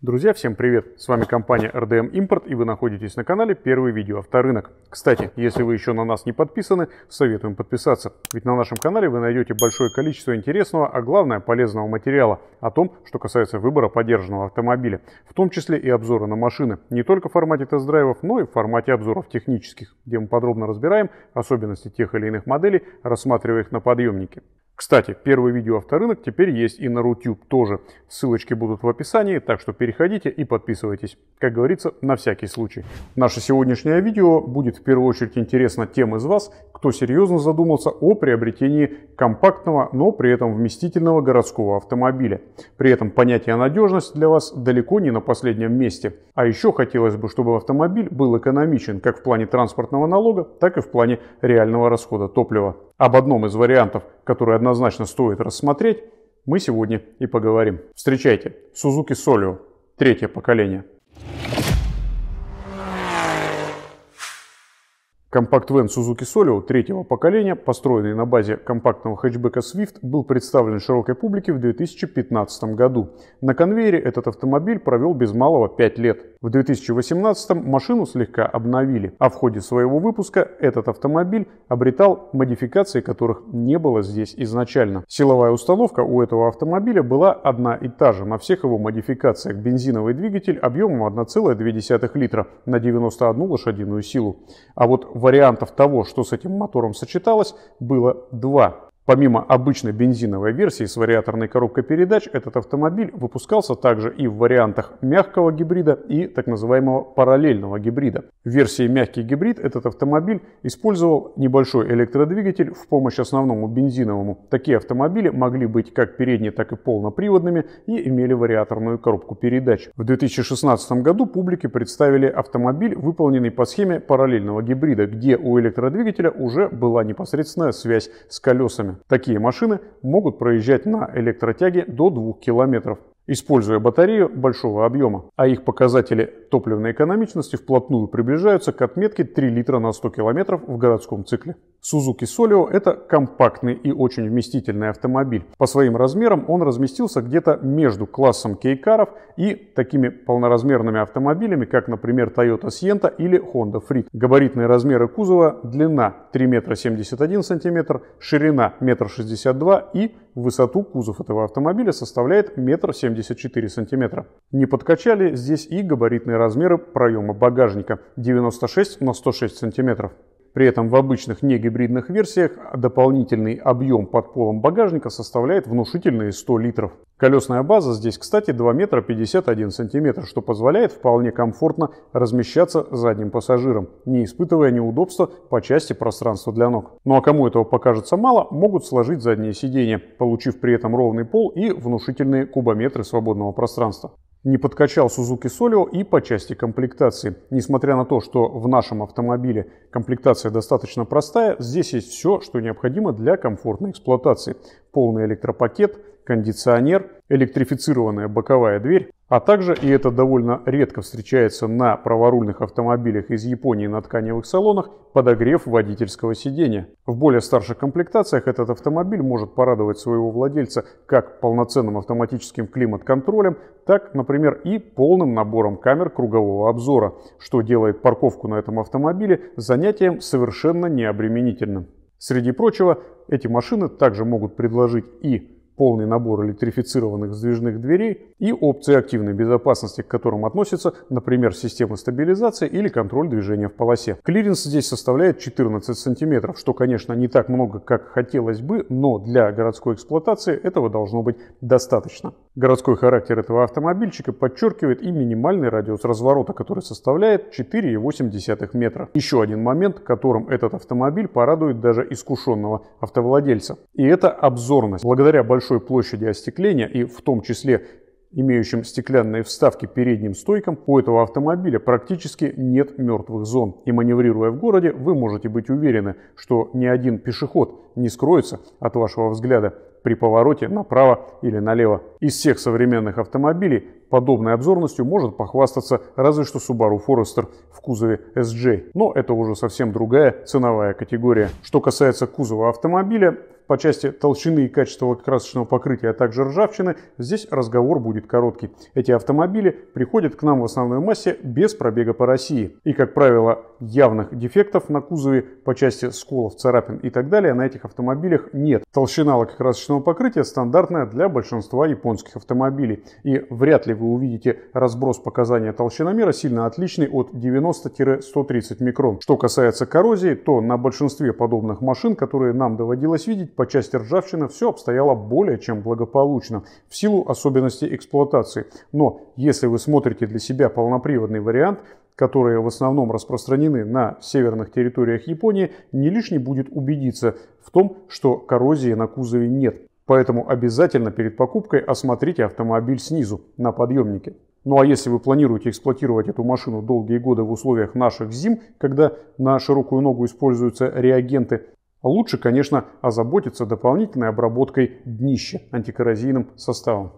Друзья, всем привет! С вами компания RDM Import и вы находитесь на канале Первый видео авторынок. Кстати, если вы еще на нас не подписаны, советуем подписаться, ведь на нашем канале вы найдете большое количество интересного, а главное полезного материала о том, что касается выбора поддержанного автомобиля, в том числе и обзоры на машины, не только в формате тест-драйвов, но и в формате обзоров технических, где мы подробно разбираем особенности тех или иных моделей, рассматривая их на подъемнике. Кстати, первое видео авторынок теперь есть и на Рутюб тоже. Ссылочки будут в описании, так что переходите и подписывайтесь. Как говорится, на всякий случай. Наше сегодняшнее видео будет в первую очередь интересно тем из вас, кто серьезно задумался о приобретении компактного, но при этом вместительного городского автомобиля. При этом понятие надежность для вас далеко не на последнем месте. А еще хотелось бы, чтобы автомобиль был экономичен как в плане транспортного налога, так и в плане реального расхода топлива. Об одном из вариантов, который однозначно стоит рассмотреть, мы сегодня и поговорим. Встречайте, Suzuki Solio, третье поколение. Компакт-вен Suzuki Solio третьего поколения, построенный на базе компактного хэтчбека Swift, был представлен широкой публике в 2015 году. На конвейере этот автомобиль провел без малого 5 лет. В 2018 машину слегка обновили, а в ходе своего выпуска этот автомобиль обретал модификации, которых не было здесь изначально. Силовая установка у этого автомобиля была одна и та же на всех его модификациях. Бензиновый двигатель объемом 1,2 литра на 91 лошадиную силу. А вот вариантов того, что с этим мотором сочеталось, было два. Помимо обычной бензиновой версии с вариаторной коробкой передач, этот автомобиль выпускался также и в вариантах мягкого гибрида и так называемого параллельного гибрида. В версии мягкий гибрид этот автомобиль использовал небольшой электродвигатель в помощь основному бензиновому. Такие автомобили могли быть как передние, так и полноприводными и имели вариаторную коробку передач. В 2016 году публике представили автомобиль, выполненный по схеме параллельного гибрида, где у электродвигателя уже была непосредственная связь с колесами. Такие машины могут проезжать на электротяге до 2 километров используя батарею большого объема, а их показатели топливной экономичности вплотную приближаются к отметке 3 литра на 100 километров в городском цикле. Suzuki Solio – это компактный и очень вместительный автомобиль. По своим размерам он разместился где-то между классом кейкаров и такими полноразмерными автомобилями, как, например, Toyota Sienta или Honda Freed. Габаритные размеры кузова – длина 3 метра 71 сантиметр, ширина 1,62 метра и высоту кузов этого автомобиля составляет 1,74 м сантиметра. Не подкачали здесь и габаритные размеры проема багажника – 96 на 106 сантиметров. При этом в обычных негибридных версиях дополнительный объем под полом багажника составляет внушительные 100 литров. Колесная база здесь, кстати, 2 метра 51 сантиметр, что позволяет вполне комфортно размещаться задним пассажиром, не испытывая неудобства по части пространства для ног. Ну а кому этого покажется мало, могут сложить задние сиденья, получив при этом ровный пол и внушительные кубометры свободного пространства не подкачал Suzuki Solio и по части комплектации. Несмотря на то, что в нашем автомобиле комплектация достаточно простая, здесь есть все, что необходимо для комфортной эксплуатации. Полный электропакет, кондиционер, электрифицированная боковая дверь, а также, и это довольно редко встречается на праворульных автомобилях из Японии на тканевых салонах, подогрев водительского сидения. В более старших комплектациях этот автомобиль может порадовать своего владельца как полноценным автоматическим климат-контролем, так, например, и полным набором камер кругового обзора, что делает парковку на этом автомобиле занятием совершенно необременительным. Среди прочего, эти машины также могут предложить и полный набор электрифицированных сдвижных дверей и опции активной безопасности, к которым относятся, например, система стабилизации или контроль движения в полосе. Клиренс здесь составляет 14 см, что, конечно, не так много, как хотелось бы, но для городской эксплуатации этого должно быть достаточно. Городской характер этого автомобильчика подчеркивает и минимальный радиус разворота, который составляет 4,8 метра. Еще один момент, которым этот автомобиль порадует даже искушенного автовладельца. И это обзорность. Благодаря большой площади остекления и в том числе имеющим стеклянные вставки передним стойкам, у этого автомобиля практически нет мертвых зон. И маневрируя в городе, вы можете быть уверены, что ни один пешеход не скроется от вашего взгляда при повороте направо или налево. Из всех современных автомобилей подобной обзорностью может похвастаться разве что Subaru Forester в кузове SJ. Но это уже совсем другая ценовая категория. Что касается кузова автомобиля, по части толщины и качества красочного покрытия, а также ржавчины, здесь разговор будет короткий. Эти автомобили приходят к нам в основной массе без пробега по России. И, как правило, явных дефектов на кузове по части сколов, царапин и так далее на этих автомобилях нет. Толщина лакокрасочного покрытия стандартная для большинства японских автомобилей. И вряд ли вы увидите разброс показания толщиномера сильно отличный от 90-130 микрон. Что касается коррозии, то на большинстве подобных машин, которые нам доводилось видеть, по части ржавчины все обстояло более чем благополучно, в силу особенностей эксплуатации. Но если вы смотрите для себя полноприводный вариант, которые в основном распространены на северных территориях Японии, не лишний будет убедиться в том, что коррозии на кузове нет. Поэтому обязательно перед покупкой осмотрите автомобиль снизу, на подъемнике. Ну а если вы планируете эксплуатировать эту машину долгие годы в условиях наших зим, когда на широкую ногу используются реагенты, а лучше, конечно, озаботиться дополнительной обработкой днища антикоррозийным составом.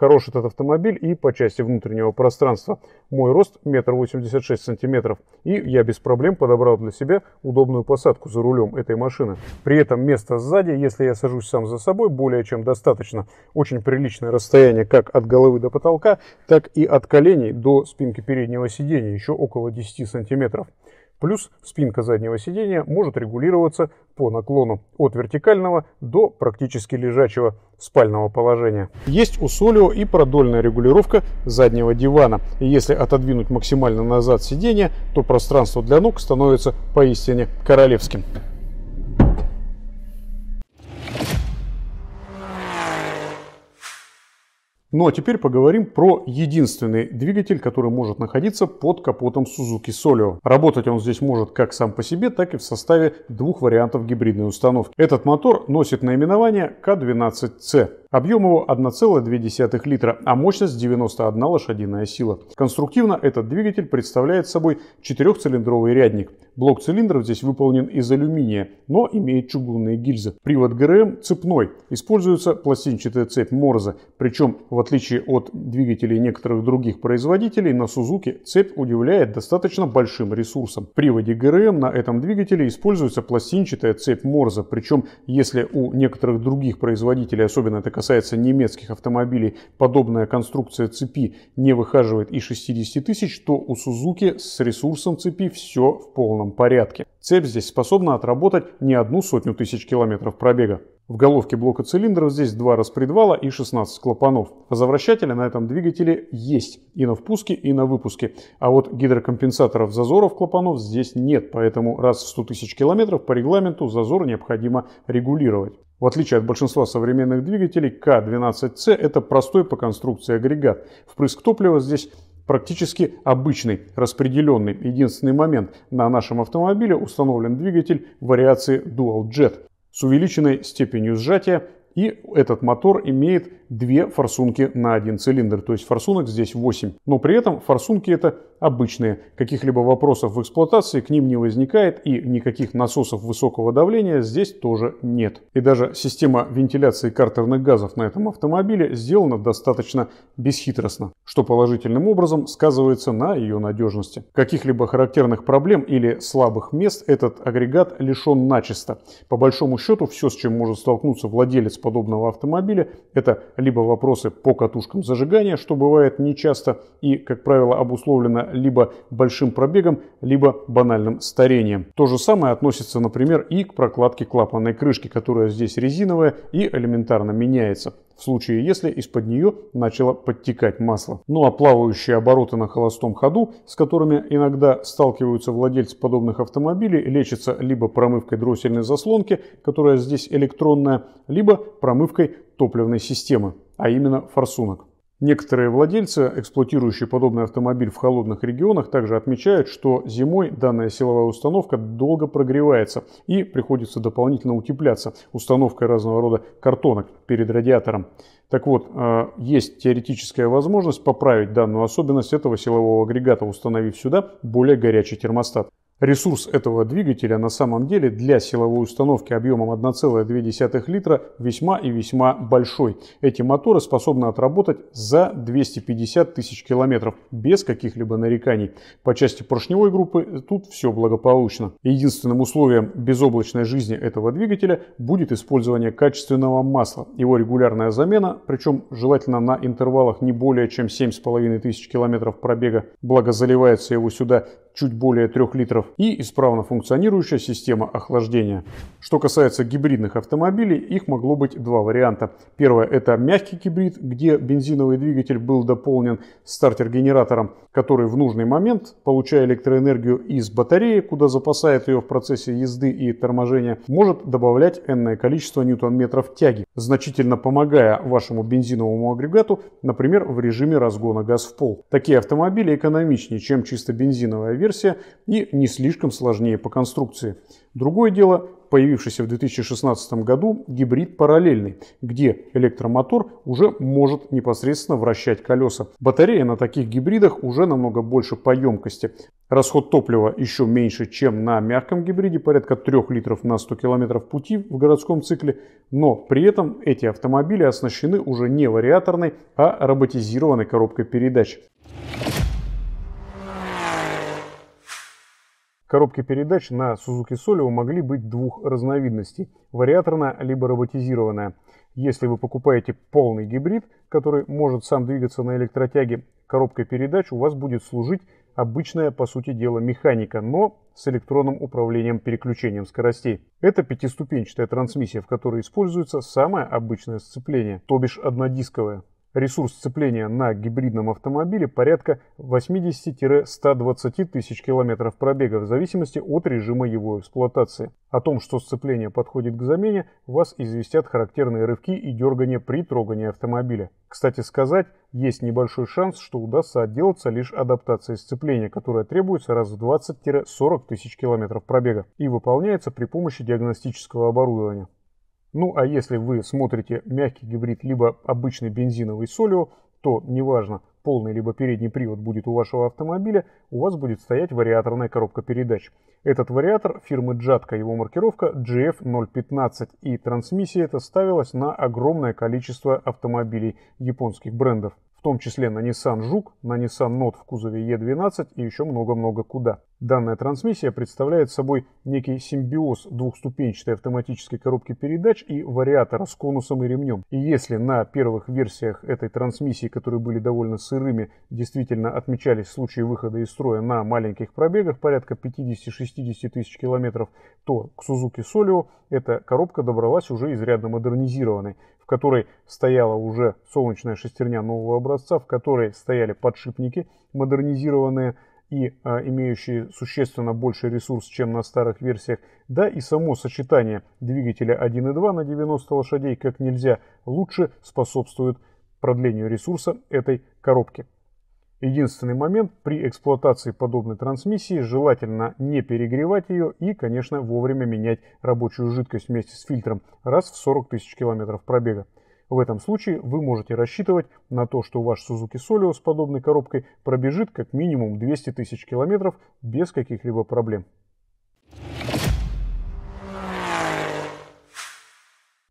Хорош этот автомобиль и по части внутреннего пространства. Мой рост 1,86 см, и я без проблем подобрал для себя удобную посадку за рулем этой машины. При этом места сзади, если я сажусь сам за собой, более чем достаточно. Очень приличное расстояние как от головы до потолка, так и от коленей до спинки переднего сидения, еще около 10 сантиметров. Плюс спинка заднего сидения может регулироваться по наклону от вертикального до практически лежачего спального положения. Есть у Солио и продольная регулировка заднего дивана. И если отодвинуть максимально назад сиденье, то пространство для ног становится поистине королевским. Ну а теперь поговорим про единственный двигатель, который может находиться под капотом Suzuki Solio. Работать он здесь может как сам по себе, так и в составе двух вариантов гибридной установки. Этот мотор носит наименование k 12 c Объем его 1,2 литра, а мощность 91 лошадиная сила. Конструктивно этот двигатель представляет собой четырехцилиндровый рядник. Блок цилиндров здесь выполнен из алюминия, но имеет чугунные гильзы. Привод ГРМ цепной. Используется пластинчатая цепь Морзе. Причем, в отличие от двигателей некоторых других производителей, на Сузуки цепь удивляет достаточно большим ресурсом. В приводе ГРМ на этом двигателе используется пластинчатая цепь Морзе. Причем, если у некоторых других производителей, особенно это касается немецких автомобилей, подобная конструкция цепи не выхаживает и 60 тысяч, то у Suzuki с ресурсом цепи все в полном порядке. Цепь здесь способна отработать не одну сотню тысяч километров пробега. В головке блока цилиндров здесь два распредвала и 16 клапанов. А Завращатели на этом двигателе есть и на впуске, и на выпуске. А вот гидрокомпенсаторов зазоров клапанов здесь нет, поэтому раз в 100 тысяч километров по регламенту зазор необходимо регулировать. В отличие от большинства современных двигателей, К-12С это простой по конструкции агрегат. Впрыск топлива здесь практически обычный, распределенный. Единственный момент, на нашем автомобиле установлен двигатель вариации Dual Jet с увеличенной степенью сжатия, и этот мотор имеет две форсунки на один цилиндр. То есть форсунок здесь 8. Но при этом форсунки это обычные. Каких-либо вопросов в эксплуатации к ним не возникает и никаких насосов высокого давления здесь тоже нет. И даже система вентиляции картерных газов на этом автомобиле сделана достаточно бесхитростно, что положительным образом сказывается на ее надежности. Каких-либо характерных проблем или слабых мест этот агрегат лишен начисто. По большому счету все, с чем может столкнуться владелец подобного автомобиля, это либо вопросы по катушкам зажигания, что бывает нечасто и, как правило, обусловлено либо большим пробегом, либо банальным старением. То же самое относится, например, и к прокладке клапанной крышки, которая здесь резиновая и элементарно меняется в случае если из-под нее начало подтекать масло. Ну а плавающие обороты на холостом ходу, с которыми иногда сталкиваются владельцы подобных автомобилей, лечатся либо промывкой дроссельной заслонки, которая здесь электронная, либо промывкой топливной системы, а именно форсунок. Некоторые владельцы, эксплуатирующие подобный автомобиль в холодных регионах, также отмечают, что зимой данная силовая установка долго прогревается и приходится дополнительно утепляться установкой разного рода картонок перед радиатором. Так вот, э, есть теоретическая возможность поправить данную особенность этого силового агрегата, установив сюда более горячий термостат. Ресурс этого двигателя на самом деле для силовой установки объемом 1,2 литра весьма и весьма большой. Эти моторы способны отработать за 250 тысяч километров без каких-либо нареканий. По части поршневой группы тут все благополучно. Единственным условием безоблачной жизни этого двигателя будет использование качественного масла. Его регулярная замена, причем желательно на интервалах не более чем 7,5 тысяч километров пробега, благо заливается его сюда чуть более 3 литров, и исправно функционирующая система охлаждения. Что касается гибридных автомобилей, их могло быть два варианта. Первое – это мягкий гибрид, где бензиновый двигатель был дополнен стартер-генератором, который в нужный момент, получая электроэнергию из батареи, куда запасает ее в процессе езды и торможения, может добавлять энное количество ньютон-метров тяги, значительно помогая вашему бензиновому агрегату, например, в режиме разгона газ в пол. Такие автомобили экономичнее, чем чисто бензиновая версия и не слишком сложнее по конструкции. Другое дело появившийся в 2016 году гибрид параллельный, где электромотор уже может непосредственно вращать колеса. Батарея на таких гибридах уже намного больше по емкости. Расход топлива еще меньше, чем на мягком гибриде, порядка 3 литров на 100 километров пути в городском цикле, но при этом эти автомобили оснащены уже не вариаторной, а роботизированной коробкой передач. Коробки передач на Suzuki Solio могли быть двух разновидностей – вариаторная либо роботизированная. Если вы покупаете полный гибрид, который может сам двигаться на электротяге, коробкой передач у вас будет служить обычная, по сути дела, механика, но с электронным управлением переключением скоростей. Это пятиступенчатая трансмиссия, в которой используется самое обычное сцепление, то бишь однодисковое ресурс сцепления на гибридном автомобиле порядка 80-120 тысяч километров пробега в зависимости от режима его эксплуатации. О том, что сцепление подходит к замене, вас известят характерные рывки и дергания при трогании автомобиля. Кстати сказать, есть небольшой шанс, что удастся отделаться лишь адаптацией сцепления, которая требуется раз в 20-40 тысяч километров пробега и выполняется при помощи диагностического оборудования. Ну а если вы смотрите мягкий гибрид либо обычный бензиновый солио, то неважно, полный либо передний привод будет у вашего автомобиля, у вас будет стоять вариаторная коробка передач. Этот вариатор фирмы Джатка, его маркировка GF015, и трансмиссия эта ставилась на огромное количество автомобилей японских брендов в том числе на Nissan Жук, на Nissan Note в кузове E12 и еще много-много куда. Данная трансмиссия представляет собой некий симбиоз двухступенчатой автоматической коробки передач и вариатора с конусом и ремнем. И если на первых версиях этой трансмиссии, которые были довольно сырыми, действительно отмечались случаи выхода из строя на маленьких пробегах, порядка 50-60 тысяч километров, то к Suzuki Solio эта коробка добралась уже изрядно модернизированной которой стояла уже солнечная шестерня нового образца, в которой стояли подшипники модернизированные и а, имеющие существенно больше ресурс, чем на старых версиях, да и само сочетание двигателя 1.2 на 90 лошадей как нельзя лучше способствует продлению ресурса этой коробки. Единственный момент, при эксплуатации подобной трансмиссии желательно не перегревать ее и, конечно, вовремя менять рабочую жидкость вместе с фильтром раз в 40 тысяч километров пробега. В этом случае вы можете рассчитывать на то, что ваш Suzuki Solio с подобной коробкой пробежит как минимум 200 тысяч километров без каких-либо проблем.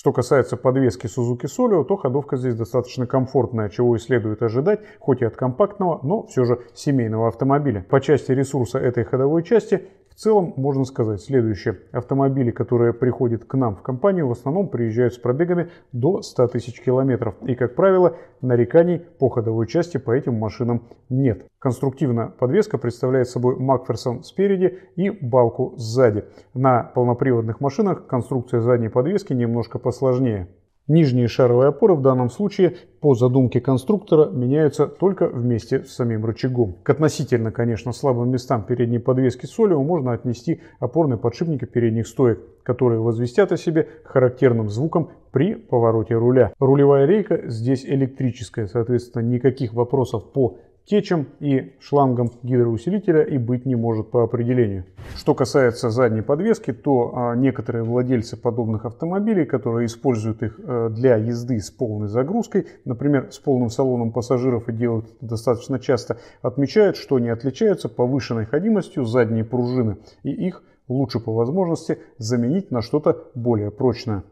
Что касается подвески Suzuki Solio, то ходовка здесь достаточно комфортная, чего и следует ожидать, хоть и от компактного, но все же семейного автомобиля. По части ресурса этой ходовой части целом можно сказать следующее. Автомобили, которые приходят к нам в компанию, в основном приезжают с пробегами до 100 тысяч километров. И, как правило, нареканий по ходовой части по этим машинам нет. Конструктивно подвеска представляет собой Макферсон спереди и балку сзади. На полноприводных машинах конструкция задней подвески немножко посложнее. Нижние шаровые опоры в данном случае по задумке конструктора меняются только вместе с самим рычагом. К относительно, конечно, слабым местам передней подвески Солио можно отнести опорные подшипники передних стоек, которые возвестят о себе характерным звуком при повороте руля. Рулевая рейка здесь электрическая, соответственно никаких вопросов по течем и шлангом гидроусилителя и быть не может по определению. Что касается задней подвески, то а, некоторые владельцы подобных автомобилей, которые используют их э, для езды с полной загрузкой, например, с полным салоном пассажиров и делают это достаточно часто, отмечают, что они отличаются повышенной ходимостью задней пружины и их лучше по возможности заменить на что-то более прочное.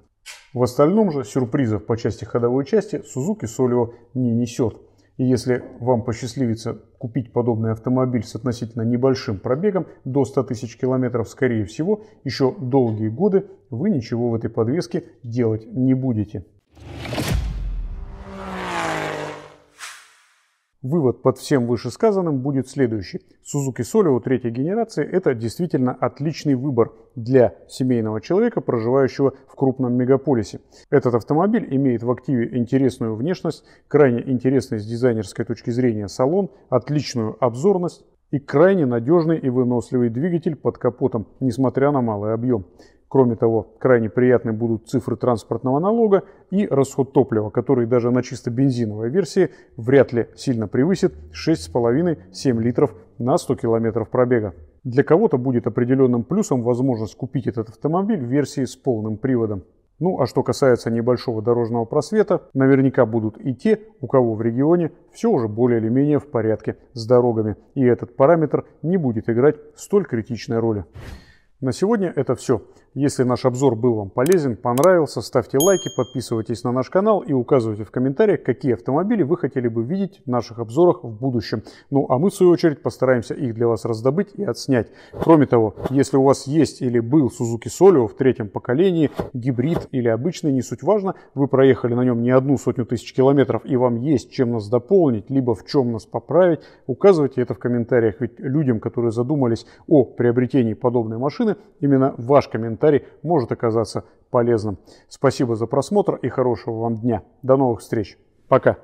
В остальном же сюрпризов по части ходовой части Suzuki Solio не несет. И если вам посчастливится купить подобный автомобиль с относительно небольшим пробегом, до 100 тысяч километров, скорее всего, еще долгие годы вы ничего в этой подвеске делать не будете. Вывод под всем вышесказанным будет следующий. Suzuki Soleo третьей генерации – это действительно отличный выбор для семейного человека, проживающего в крупном мегаполисе. Этот автомобиль имеет в активе интересную внешность, крайне интересный с дизайнерской точки зрения салон, отличную обзорность и крайне надежный и выносливый двигатель под капотом, несмотря на малый объем. Кроме того, крайне приятны будут цифры транспортного налога и расход топлива, который даже на чисто бензиновой версии вряд ли сильно превысит 6,5-7 литров на 100 километров пробега. Для кого-то будет определенным плюсом возможность купить этот автомобиль в версии с полным приводом. Ну а что касается небольшого дорожного просвета, наверняка будут и те, у кого в регионе все уже более или менее в порядке с дорогами, и этот параметр не будет играть столь критичной роли. На сегодня это все. Если наш обзор был вам полезен, понравился, ставьте лайки, подписывайтесь на наш канал и указывайте в комментариях, какие автомобили вы хотели бы видеть в наших обзорах в будущем. Ну а мы в свою очередь постараемся их для вас раздобыть и отснять. Кроме того, если у вас есть или был Suzuki Solio в третьем поколении, гибрид или обычный, не суть важно, вы проехали на нем не одну сотню тысяч километров и вам есть чем нас дополнить, либо в чем нас поправить, указывайте это в комментариях, ведь людям, которые задумались о приобретении подобной машины, именно ваш комментарий комментарий может оказаться полезным. Спасибо за просмотр и хорошего вам дня. До новых встреч. Пока.